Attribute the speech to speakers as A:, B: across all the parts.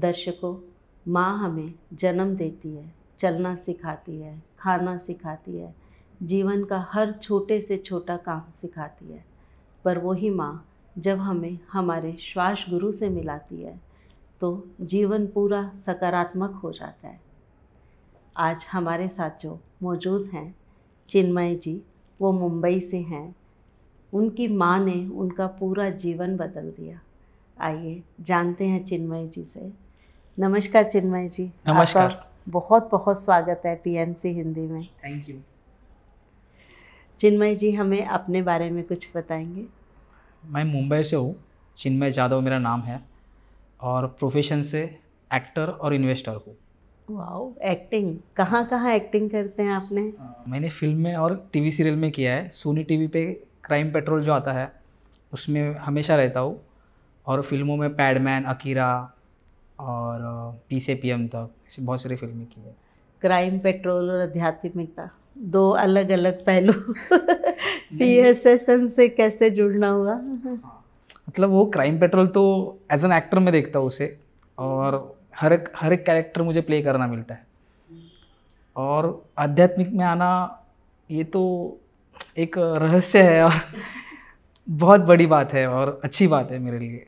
A: दर्शकों माँ हमें जन्म देती है चलना सिखाती है खाना सिखाती है जीवन का हर छोटे से छोटा काम सिखाती है पर वही माँ जब हमें हमारे श्वास गुरु से मिलाती है तो जीवन पूरा सकारात्मक हो जाता है आज हमारे साथ जो मौजूद हैं चिन्मय जी वो मुंबई से हैं उनकी माँ ने उनका पूरा जीवन बदल दिया आइए जानते हैं चिन्मय जी से नमस्कार चिन्मय जी नमस्कार बहुत बहुत स्वागत है पीएमसी हिंदी में थैंक यू चिन्मय जी हमें अपने बारे में कुछ बताएंगे
B: मैं मुंबई से हूँ चिन्मय यादव मेरा नाम है और प्रोफेशन से एक्टर और इन्वेस्टर हूँ
A: वाओ एक्टिंग कहाँ कहाँ एक्टिंग करते हैं आपने
B: मैंने फिल्म में और टीवी सीरियल में किया है सोनी टीवी पे क्राइम पेट्रोल जो आता है उसमें हमेशा रहता हूँ और फिल्मों में पैडमैन अकीरा और पी से पी एम तक बहुत सारी फिल्में की है
A: क्राइम पेट्रोल और अध्यात्मिकता दो अलग अलग पहलू
B: पी एस
A: एस एम से कैसे जुड़ना हुआ हाँ,
B: मतलब वो क्राइम पेट्रोल तो एज एन एक्टर में देखता हूँ उसे और हर एक हर एक कैरेक्टर मुझे प्ले करना मिलता है और आध्यात्मिक में आना ये तो एक रहस्य है और बहुत बड़ी बात है और अच्छी बात है मेरे लिए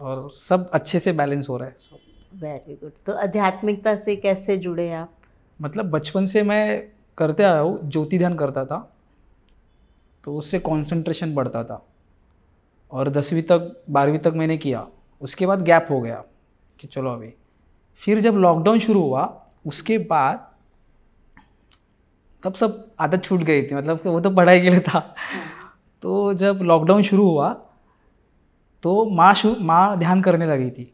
B: और सब अच्छे से बैलेंस हो रहा है सब
A: वेरी गुड तो आध्यात्मिकता से कैसे जुड़े आप
B: मतलब बचपन से मैं करते आया हूँ ज्योति ध्यान करता था तो उससे कंसंट्रेशन बढ़ता था और दसवीं तक बारहवीं तक मैंने किया उसके बाद गैप हो गया कि चलो अभी फिर जब लॉकडाउन शुरू हुआ उसके बाद तब सब आदत छूट गई थी मतलब वो तो पढ़ाई के लिए था हाँ। तो जब लॉकडाउन शुरू हुआ तो माँ शु माँ ध्यान करने लगी थी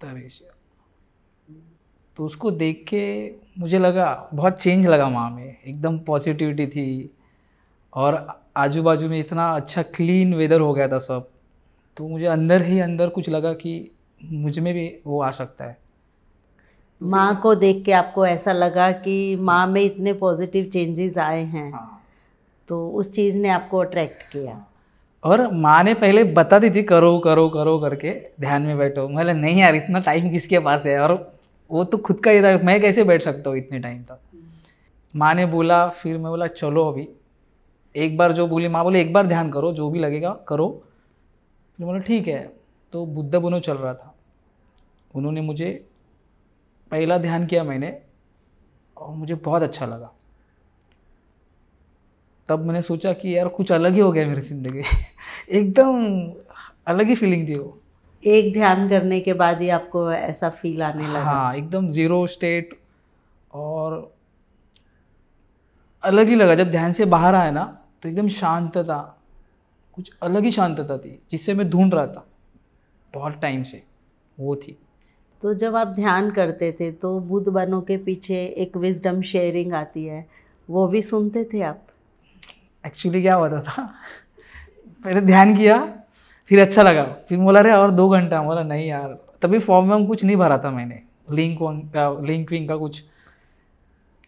B: तभी से तो उसको देख के मुझे लगा बहुत चेंज लगा माँ में एकदम पॉजिटिविटी थी और आजू बाजू में इतना अच्छा क्लीन वेदर हो गया था सब तो मुझे अंदर ही अंदर कुछ लगा कि मुझ में भी वो आ सकता है
A: तो माँ को देख के आपको ऐसा लगा कि माँ में इतने पॉजिटिव चेंजेस आए हैं हाँ। तो उस चीज़ ने आपको अट्रैक्ट किया
B: और माँ ने पहले बता दी थी करो करो करो करके ध्यान में बैठो मैं नहीं यार इतना टाइम किसके पास है और वो तो खुद का ही था मैं कैसे बैठ सकता हूँ इतने टाइम तक माँ ने बोला फिर मैं बोला चलो अभी एक बार जो बोली माँ बोले एक बार ध्यान करो जो भी लगेगा करो फिर बोला ठीक है तो बुद्ध बनो चल रहा था उन्होंने मुझे पहला ध्यान किया मैंने और मुझे बहुत अच्छा लगा तब मैंने सोचा कि यार कुछ अलग ही हो गया मेरी ज़िंदगी एकदम अलग ही फीलिंग थी वो एक ध्यान करने के बाद ही आपको ऐसा फील आने लगा हाँ एकदम ज़ीरो स्टेट और अलग ही लगा जब ध्यान से बाहर आया ना तो एकदम शांतता कुछ अलग ही शांतता थी जिससे मैं ढूंढ रहा था बहुत टाइम से वो थी
A: तो जब आप ध्यान करते थे तो बुद्ध बनों के पीछे एक विजडम शेयरिंग आती है वो भी सुनते थे आप
B: एक्चुअली क्या हुआ था पहले ध्यान किया फिर अच्छा लगा फिर बोला रहे और दो घंटा बोला नहीं यार तभी फॉर्म में कुछ नहीं भरा था मैंने लिंक लिंक विंक का कुछ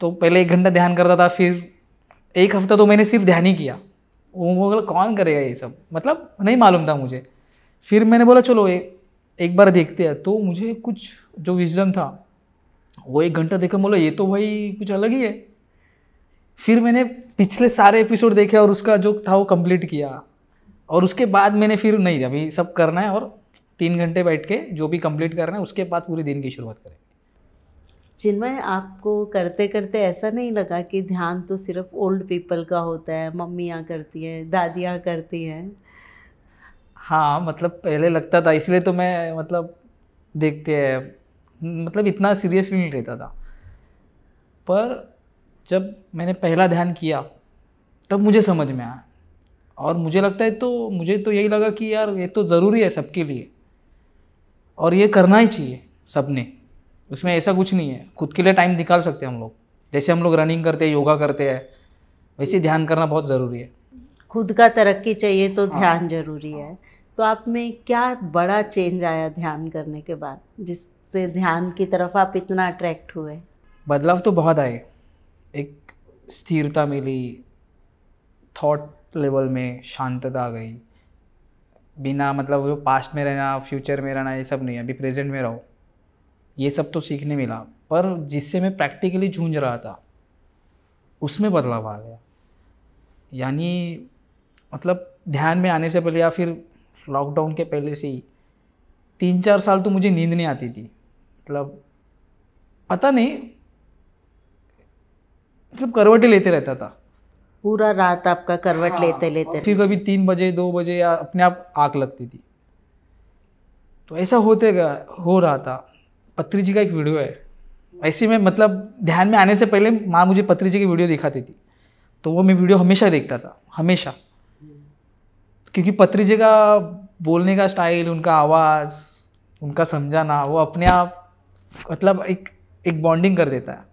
B: तो पहले एक घंटा ध्यान करता था फिर एक हफ्ता तो मैंने सिर्फ ध्यान ही किया वो बोला कौन करेगा ये सब मतलब नहीं मालूम था मुझे फिर मैंने बोला चलो ए, एक बार देखते हैं तो मुझे कुछ जो विजडम था वो एक घंटा देखा बोला ये तो भाई कुछ अलग ही है फिर मैंने पिछले सारे एपिसोड देखे और उसका जो था वो कंप्लीट किया और उसके बाद मैंने फिर नहीं अभी सब करना है और तीन घंटे बैठ के जो भी कंप्लीट करना है उसके बाद पूरे दिन की शुरुआत करें
A: जिनमें आपको करते करते ऐसा नहीं लगा कि ध्यान तो सिर्फ ओल्ड पीपल का होता है मम्मियाँ करती हैं दादियाँ
B: करती हैं हाँ मतलब पहले लगता था इसलिए तो मैं मतलब देखते हैं मतलब इतना सीरियसली नहीं रहता था पर जब मैंने पहला ध्यान किया तब मुझे समझ में आया और मुझे लगता है तो मुझे तो यही लगा कि यार ये तो ज़रूरी है सबके लिए और ये करना ही चाहिए सबने उसमें ऐसा कुछ नहीं है खुद के लिए टाइम निकाल सकते हैं हम लोग जैसे हम लोग रनिंग करते हैं योगा करते हैं वैसे ध्यान करना बहुत ज़रूरी है खुद का
A: तरक्की चाहिए तो हाँ। ध्यान हाँ, ज़रूरी है तो आप में क्या बड़ा चेंज आया ध्यान करने के बाद जिससे ध्यान की तरफ आप इतना अट्रैक्ट हुए
B: बदलाव तो बहुत आए एक स्थिरता मिली थॉट लेवल में शांतता आ गई बिना मतलब जो पास्ट में रहना फ्यूचर में रहना ये सब नहीं अभी प्रेजेंट में रहो ये सब तो सीखने मिला पर जिससे मैं प्रैक्टिकली जूझ रहा था उसमें बदलाव आ गया यानी मतलब ध्यान में आने से पहले या फिर लॉकडाउन के पहले से ही तीन चार साल तो मुझे नींद नहीं आती थी मतलब पता नहीं मतलब करवटे लेते रहता था पूरा रात आपका करवट हाँ, लेते लेते फिर कभी तीन बजे दो बजे या अपने आप आग लगती थी तो ऐसा होते गया हो रहा था पत्री जी का एक वीडियो है ऐसे में मतलब ध्यान में आने से पहले माँ मुझे पत्री जी की वीडियो दिखाती थी तो वो मैं वीडियो हमेशा देखता था हमेशा क्योंकि पत्री जी का बोलने का स्टाइल उनका आवाज़ उनका समझाना वो अपने आप मतलब एक एक बॉन्डिंग कर देता है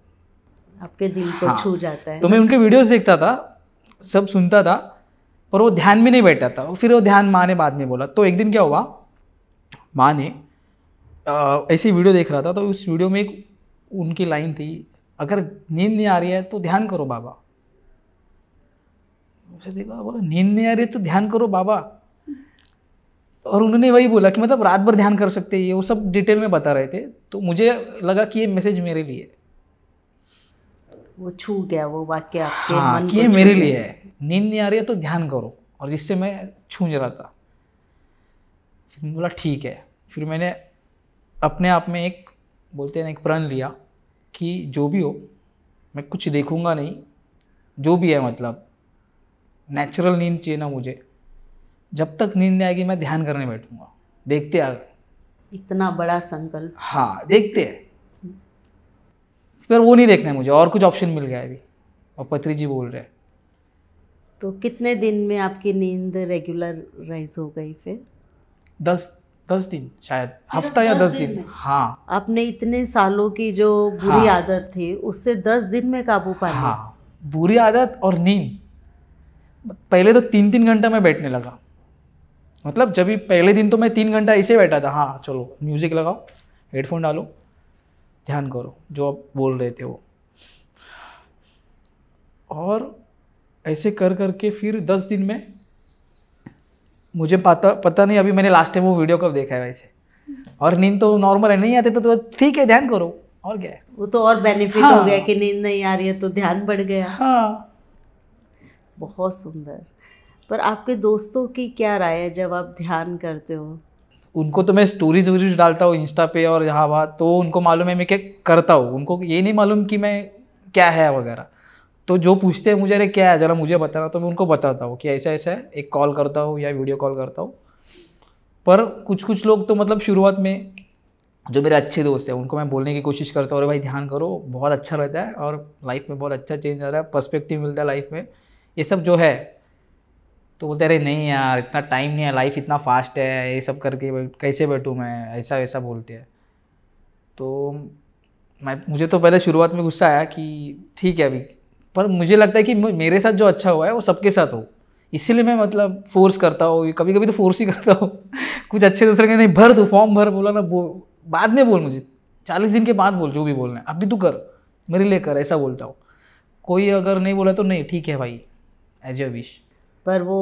A: आपके दिल को हाँ, छू जाता है तो
B: मैं उनके वीडियोस देखता था सब सुनता था पर वो ध्यान में नहीं बैठा था फिर वो ध्यान माँ ने बाद में बोला तो एक दिन क्या हुआ माँ ने ऐसी वीडियो देख रहा था तो उस वीडियो में एक उनकी लाइन थी अगर नींद नहीं आ रही है तो ध्यान करो बाबा उसे देखा बोला नींद नहीं आ रही है तो ध्यान करो बाबा और उन्होंने वही बोला कि मतलब रात भर ध्यान कर सकते ये वो सब डिटेल में बता रहे थे तो मुझे लगा कि ये मैसेज मेरे लिए वो छू गया वो वाक्य आपके हाँ, मन ये मेरे लिए है नींद नहीं आ रही है तो ध्यान करो और जिससे मैं छू रहा था फिर बोला ठीक है फिर मैंने अपने आप में एक बोलते हैं एक प्रण लिया कि जो भी हो मैं कुछ देखूंगा नहीं जो भी है मतलब नेचुरल नींद चाहिए ना मुझे जब तक नींद नहीं आएगी मैं ध्यान करने बैठूंगा देखते आगे इतना
A: बड़ा संकल्प
B: हाँ देखते हैं पर वो नहीं देखना है मुझे और कुछ ऑप्शन मिल गया अभी और पत्री जी बोल रहे हैं
A: तो कितने दिन में आपकी नींद रेगुलर राइज हो गई फिर
B: दस दस दिन शायद हफ्ता या दस, दस दिन, दिन हाँ
A: आपने इतने सालों की जो बुरी हाँ, आदत थी उससे दस दिन
B: में काबू पाया हाँ बुरी आदत और नींद पहले तो तीन तीन घंटा मैं बैठने लगा मतलब जब भी पहले दिन तो मैं तीन घंटा ऐसे बैठा था हाँ चलो म्यूज़िक लगाओ हेडफोन डालो ध्यान करो जो आप बोल रहे थे वो और ऐसे कर कर के फिर दस दिन में मुझे पता पता नहीं अभी मैंने लास्ट टाइम वो वीडियो कब देखा है वैसे और नींद तो नॉर्मल है नहीं आते तो, तो ठीक है ध्यान करो
A: और क्या है वो तो और बेनिफिट हाँ। हो गया कि नींद नहीं आ रही है तो ध्यान बढ़ गया हाँ बहुत सुंदर पर आपके दोस्तों की क्या राय है जब आप ध्यान करते हो
B: उनको तो मैं स्टोरीज वोरीज डालता हूँ इंस्टा पे और यहाँ वहाँ तो उनको मालूम है मैं क्या करता हूँ उनको ये नहीं मालूम कि मैं क्या है वगैरह तो जो पूछते हैं मुझे अरे क्या है ज़रा मुझे बताना तो मैं उनको बताता हूँ कि ऐसा ऐसा है एक कॉल करता हूँ या वीडियो कॉल करता हूँ पर कुछ कुछ लोग तो मतलब शुरुआत में जो मेरे अच्छे दोस्त हैं उनको मैं बोलने की कोशिश करता हूँ अरे भाई ध्यान करो बहुत अच्छा रहता है और लाइफ में बहुत अच्छा चेंज आ रहा है पर्सपेक्टिव मिलता है लाइफ में ये सब जो है तो बोलते अरे नहीं यार इतना टाइम नहीं है लाइफ इतना फास्ट है ये सब करके कैसे बैठूँ मैं ऐसा वैसा बोलते हैं तो मैं मुझे तो पहले शुरुआत में गुस्सा आया कि ठीक है अभी पर मुझे लगता है कि मेरे साथ जो अच्छा हुआ है वो सबके साथ हो इसीलिए मैं मतलब फोर्स करता हूँ कभी कभी तो फोर्स ही करता हूँ कुछ अच्छे दूसरे के नहीं भर दो फॉर्म भर बोला ना बो बाद में बोल मुझे चालीस दिन के बाद बोल जो भी बोलना है अभी तू कर मेरे लिए कर ऐसा बोलता हूँ कोई अगर नहीं बोला तो नहीं ठीक है भाई एज ए विश पर वो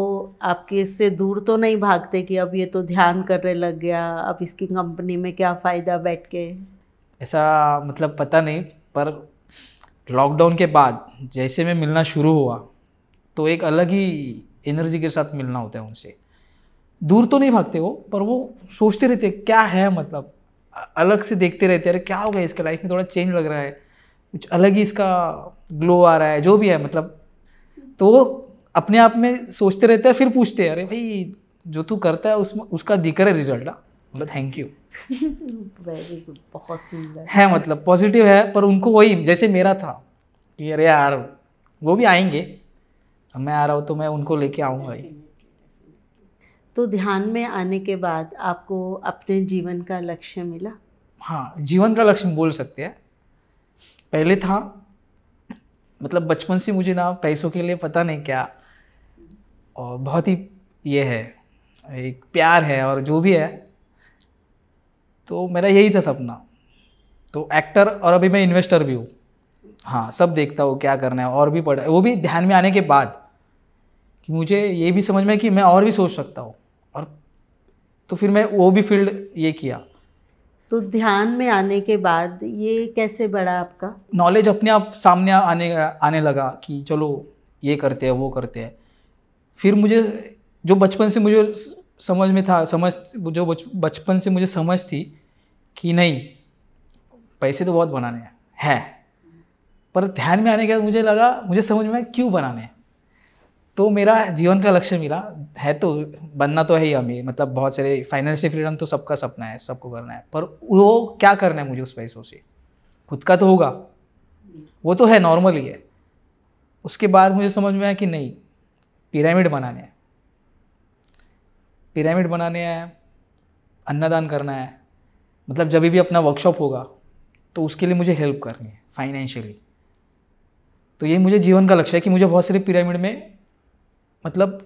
A: आपके इससे दूर तो नहीं भागते कि अब ये तो ध्यान करने लग गया अब इसकी कंपनी में क्या फ़ायदा बैठ के
B: ऐसा मतलब पता नहीं पर लॉकडाउन के बाद जैसे मैं मिलना शुरू हुआ तो एक अलग ही एनर्जी के साथ मिलना होता है उनसे दूर तो नहीं भागते वो पर वो सोचते रहते क्या है मतलब अलग से देखते रहते अरे क्या हो गया इसका लाइफ में थोड़ा चेंज लग रहा है कुछ अलग ही इसका ग्लो आ रहा है जो भी है मतलब तो अपने आप में सोचते रहते हैं फिर पूछते हैं अरे भाई जो तू करता है उसमें उसका दिख रहा है रिजल्ट मतलब थैंक यू
A: वेरी गुड बहुत सुंदर है मतलब पॉजिटिव
B: है पर उनको वही जैसे मेरा था कि अरे यार वो भी आएंगे मैं आ रहा हूँ तो मैं उनको लेके आऊँगा भाई
A: तो ध्यान में आने के बाद आपको अपने जीवन का लक्ष्य
B: मिला हाँ जीवन का लक्ष्य बोल सकते हैं पहले था मतलब बचपन से मुझे ना पैसों के लिए पता नहीं क्या और बहुत ही ये है एक प्यार है और जो भी है तो मेरा यही था सपना तो एक्टर और अभी मैं इन्वेस्टर भी हूँ हाँ सब देखता हूँ क्या करना है और भी पढ़ा वो भी ध्यान में आने के बाद कि मुझे ये भी समझ में कि मैं और भी सोच सकता हूँ और तो फिर मैं वो भी फील्ड ये किया
A: तो ध्यान में आने के बाद ये कैसे बढ़ा आपका
B: नॉलेज अपने आप सामने आने आने लगा कि चलो ये करते हैं वो करते हैं फिर मुझे जो बचपन से मुझे समझ में था समझ जो बचपन से मुझे समझ थी कि नहीं पैसे तो बहुत बनाने हैं है। पर ध्यान में आने के बाद मुझे लगा मुझे समझ में क्यों बनाने हैं तो मेरा जीवन का लक्ष्य मिला है तो बनना तो है ही अमीर मतलब बहुत सारे फाइनेंशियल फ्रीडम तो सबका सपना है सबको करना है पर वो क्या करना है मुझे उस पैसों से खुद का तो होगा वो तो है नॉर्मल ही है उसके बाद मुझे समझ में आया कि नहीं पिरामिड बनाने हैं पिरामिड बनाने हैं अन्नदान करना है मतलब जब भी अपना वर्कशॉप होगा तो उसके लिए मुझे हेल्प करनी है फाइनेंशियली तो ये मुझे जीवन का लक्ष्य है कि मुझे बहुत सारे पिरामिड में मतलब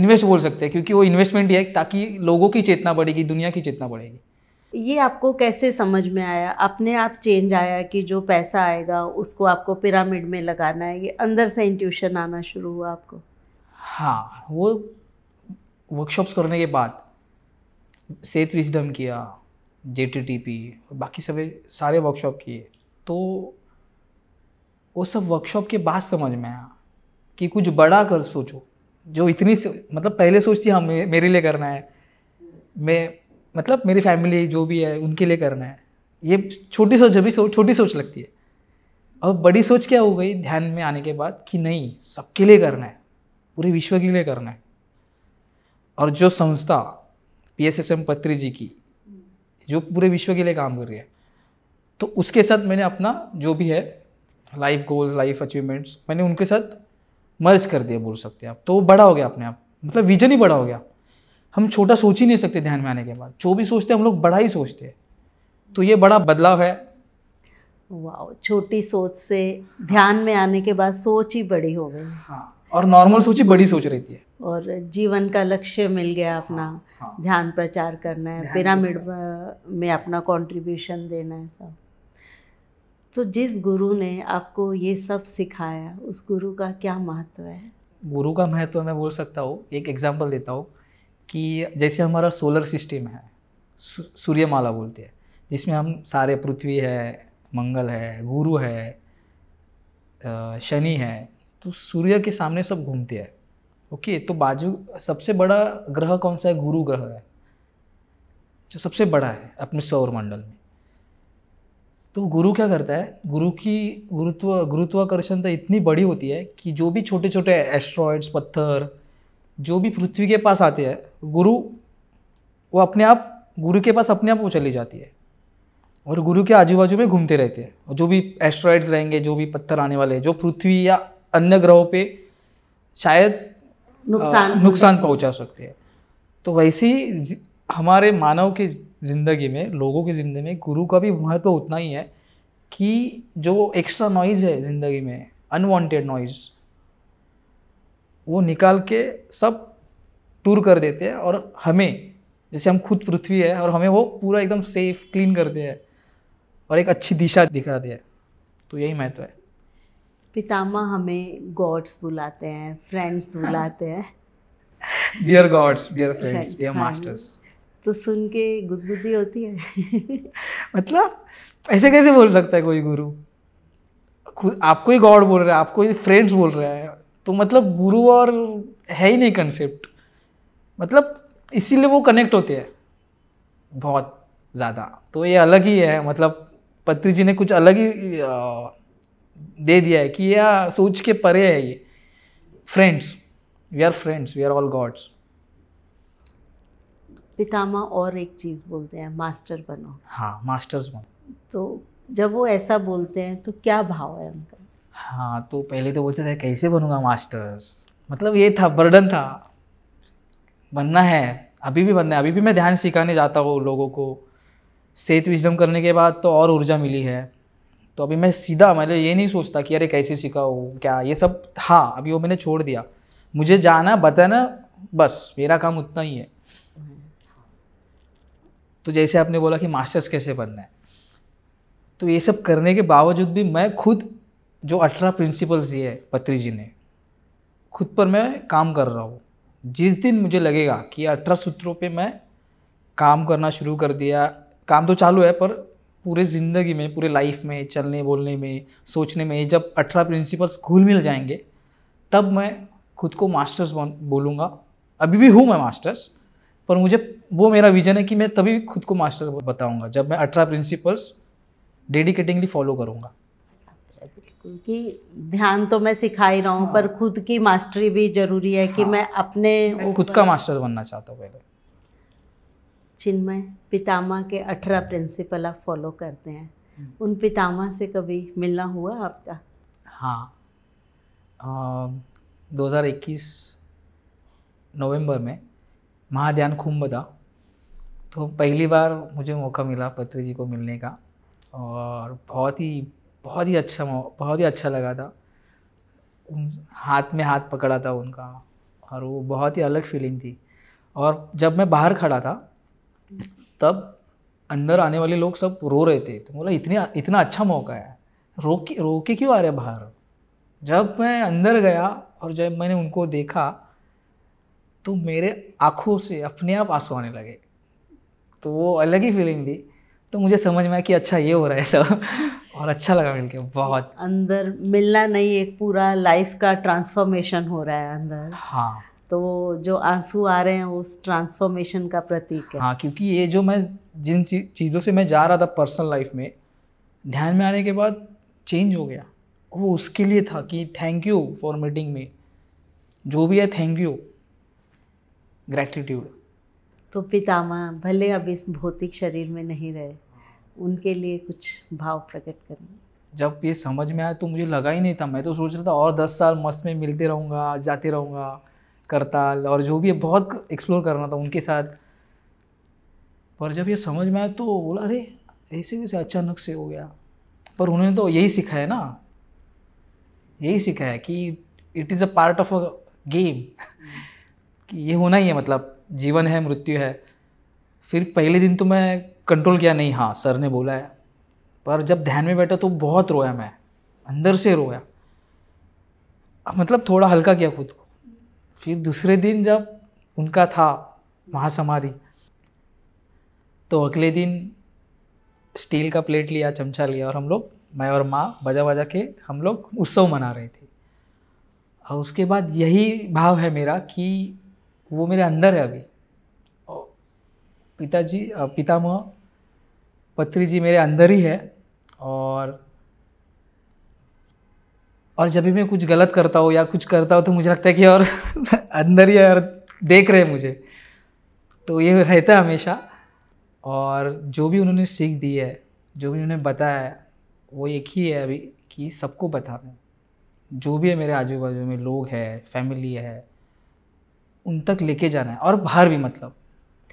B: इन्वेस्ट बोल सकते हैं क्योंकि वो इन्वेस्टमेंट ही है ताकि लोगों की चेतना बढ़ेगी दुनिया की चेतना बढ़ेगी
A: ये आपको कैसे समझ में आया अपने आप चेंज आया कि जो पैसा आएगा उसको आपको पिरामिड में लगाना है ये अंदर से इंट्यूशन आना शुरू हुआ आपको
B: हाँ वो वर्कशॉप्स करने के बाद सेत विजडम किया जे टी टी पी बाकी सभी सारे वर्कशॉप किए तो वो सब वर्कशॉप के बाद समझ में आया कि कुछ बड़ा कर सोचो जो इतनी से मतलब पहले सोचती हाँ मेरे लिए करना है मैं मतलब मेरी फैमिली जो भी है उनके लिए करना है ये छोटी सोच अभी सोच छोटी सोच लगती है अब बड़ी सोच क्या हो गई ध्यान में आने के बाद कि नहीं सबके लिए करना है पूरे विश्व के लिए करना है और जो संस्था पी एस एस एम पत्री जी की जो पूरे विश्व के लिए काम कर रही है तो उसके साथ मैंने अपना जो भी है लाइफ गोल्स लाइफ अचीवमेंट्स मैंने उनके साथ मर्ज कर दिया बोल सकते हैं आप तो वो बड़ा हो गया अपने आप मतलब विजन ही बड़ा हो गया हम छोटा सोच ही नहीं सकते ध्यान में आने के बाद जो भी सोचते हैं हम लोग बड़ा ही सोचते हैं तो ये बड़ा बदलाव है
A: वाह छोटी सोच से ध्यान में आने के बाद सोच ही बड़ी हो गई हाँ
B: और नॉर्मल सोची बड़ी सोच रहती है
A: और जीवन का लक्ष्य मिल गया हाँ, अपना हाँ, हाँ, ध्यान प्रचार करना है पिरामिड में अपना कंट्रीब्यूशन देना है सब तो जिस गुरु ने आपको ये सब सिखाया उस गुरु का क्या महत्व है
B: गुरु का महत्व मैं बोल सकता हूँ एक एग्जाम्पल देता हूँ कि जैसे हमारा सोलर सिस्टम है सूर्यमाला बोलते हैं जिसमें हम सारे पृथ्वी है मंगल है गुरु है शनि है तो सूर्य के सामने सब घूमते हैं ओके तो बाजू सबसे बड़ा ग्रह कौन सा है गुरु ग्रह है जो सबसे बड़ा है अपने सौर मंडल में तो गुरु क्या करता है गुरु की गुरुत्व गुरुत्वाकर्षण तो इतनी बड़ी होती है कि जो भी छोटे छोटे एस्ट्रॉयड्स पत्थर जो भी पृथ्वी के पास आते हैं गुरु वो अपने आप गुरु के पास अपने आप वो चली जाती है और गुरु के आजू बाजू में घूमते रहते हैं और जो भी एस्ट्रॉयड्स रहेंगे जो भी पत्थर आने वाले हैं जो पृथ्वी या अन्य ग्रहों पे शायद नुकसान नुकसान पहुंचा सकते हैं तो वैसे ही हमारे मानव के ज़िंदगी में लोगों की ज़िंदगी में गुरु का भी महत्व उतना ही है कि जो एक्स्ट्रा नॉइज़ है ज़िंदगी में अनवांटेड नॉइज़ वो निकाल के सब टूर कर देते हैं और हमें जैसे हम खुद पृथ्वी है और हमें वो पूरा एकदम सेफ क्लीन करते हैं और एक अच्छी दिशा दिखाते हैं तो यही महत्व है
A: पितामा हमें गॉड्स बुलाते हैं फ्रेंड्स बुलाते हैं
B: dear gods dear friends dear masters
A: तो सुन के गुदगुदी होती है
B: मतलब
A: ऐसे कैसे बोल सकता
B: है कोई गुरु खुद आपको ही गॉड बोल रहा है आपको ही फ्रेंड्स बोल रहा है तो मतलब गुरु और है ही नहीं कंसेप्ट मतलब इसीलिए वो कनेक्ट होते हैं बहुत ज़्यादा तो ये अलग ही है मतलब पत्री जी ने कुछ अलग ही दे दिया है कि यह सोच के परे है ये friends we are friends we are all gods
A: पितामा और एक चीज़ बोलते हैं मास्टर बनो
B: हाँ मास्टर्स बनो
A: तो जब वो ऐसा बोलते हैं तो क्या भाव है उनका
B: हाँ तो पहले तो बोलते थे कैसे बनूंगा मास्टर्स मतलब ये था बर्डन था बनना है अभी भी बनना है अभी भी मैं ध्यान सिखाने जाता हूँ लोगों को सेहत विजडम करने के बाद तो और ऊर्जा मिली है तो अभी मैं सीधा मतलब ये नहीं सोचता कि अरे कैसे सीखा हो क्या ये सब हाँ अभी वो मैंने छोड़ दिया मुझे जाना बताना बस मेरा काम उतना ही है तो जैसे आपने बोला कि मास्टर्स कैसे बनना है तो ये सब करने के बावजूद भी मैं खुद जो अठारह प्रिंसिपल्स दिए हैं पत्री जी ने खुद पर मैं काम कर रहा हूँ जिस दिन मुझे लगेगा कि अठारह सूत्रों पे मैं काम करना शुरू कर दिया काम तो चालू है पर पूरे ज़िंदगी में पूरे लाइफ में चलने बोलने में सोचने में जब अठारह प्रिंसिपल्स घुल मिल जाएंगे तब मैं खुद को मास्टर्स बोलूँगा अभी भी हूँ मैं मास्टर्स पर मुझे वो मेरा विजन है कि मैं तभी खुद को मास्टर बताऊँगा जब मैं अठारह प्रिंसिपल्स डेडिकेटिंगली फॉलो करूँगा
A: बिल्कुल कि ध्यान तो मैं सिखा ही रहा हूँ हाँ। पर खुद की मास्टरी भी जरूरी है हाँ। कि मैं अपने खुद का
B: मास्टर बनना चाहता हूँ पहले
A: जिनमें पितामा के अठारह प्रिंसिपल आप फॉलो करते हैं उन पितामा से कभी मिलना हुआ आपका
B: हाँ दो हज़ार इक्कीस नवम्बर में महाध्यान कुंभ था तो पहली बार मुझे मौका मिला पत्री जी को मिलने का और बहुत ही बहुत ही अच्छा बहुत ही अच्छा लगा था उन हाथ में हाथ पकड़ा था उनका और वो बहुत ही अलग फीलिंग थी और जब मैं बाहर खड़ा था तब अंदर आने वाले लोग सब रो रहे थे तो बोला इतने इतना अच्छा मौका है रो के रो के क्यों आ रहे बाहर जब मैं अंदर गया और जब मैंने उनको देखा तो मेरे आँखों से अपने आप आंसू आने लगे तो वो अलग ही फीलिंग थी तो मुझे समझ में आया कि अच्छा ये हो रहा है सब और अच्छा लगा मिलके बहुत अंदर मिलना
A: नहीं एक पूरा लाइफ का ट्रांसफॉर्मेशन हो रहा है अंदर हाँ तो जो आंसू आ रहे हैं उस ट्रांसफॉर्मेशन का प्रतीक
B: है हाँ क्योंकि ये जो मैं जिन चीज़ों से मैं जा रहा था पर्सनल लाइफ में ध्यान में आने के बाद चेंज हो गया वो उसके लिए था कि थैंक यू फॉर मीटिंग में जो भी है थैंक यू ग्रैटिट्यूड
A: तो पितामह भले अब इस भौतिक शरीर में नहीं रहे उनके लिए कुछ भाव प्रकट करें
B: जब ये समझ में आया तो मुझे लगा ही नहीं था मैं तो सोच रहा था और दस साल मस्त में मिलते रहूँगा जाते रहूँगा करताल और जो भी बहुत एक्सप्लोर करना था उनके साथ पर जब ये समझ में आया तो बोला अरे ऐसे कैसे अचानक से हो गया पर उन्होंने तो यही सीखा है ना यही सीखा है कि it is a part of a game कि ये होना ही है मतलब जीवन है मृत्यु है फिर पहले दिन तो मैं कंट्रोल किया नहीं हाँ सर ने बोला है पर जब ध्यान में बैठा तो बहुत रोया मैं अंदर से रोया मतलब थोड़ा हल्का किया खुद को फिर दूसरे दिन जब उनका था महासमाधि तो अगले दिन स्टील का प्लेट लिया चमचा लिया और हम लोग मैं और माँ बजा बजा के हम लोग उत्सव मना रहे थे और उसके बाद यही भाव है मेरा कि वो मेरे अंदर है अभी पिताजी पितामह पत्री जी मेरे अंदर ही है और और जब भी मैं कुछ गलत करता हूँ या कुछ करता हूँ तो मुझे लगता है कि और अंदर ही यार देख रहे हैं मुझे तो ये रहता है हमेशा और जो भी उन्होंने सीख दी है जो भी उन्होंने बताया है वो एक ही है अभी कि सबको बताना जो भी है मेरे आजू बाजू में लोग है फैमिली है उन तक लेके जाना है और बाहर भी मतलब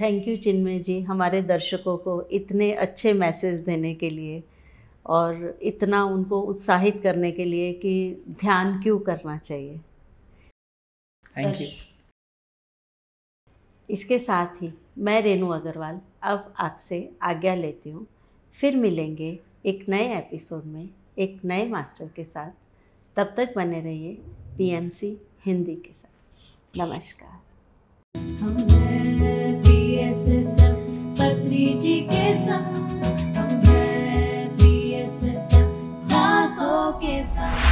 A: थैंक यू चिन्मय जी हमारे दर्शकों को इतने अच्छे मैसेज देने के लिए और इतना उनको उत्साहित करने के लिए कि ध्यान क्यों करना चाहिए थैंक यू इसके साथ ही मैं रेनू अग्रवाल अब आपसे आज्ञा लेती हूँ फिर मिलेंगे एक नए एपिसोड में एक नए मास्टर के साथ तब तक बने रहिए पीएमसी हिंदी के साथ नमस्कार हमने पत्री जी के साथ Okay, son.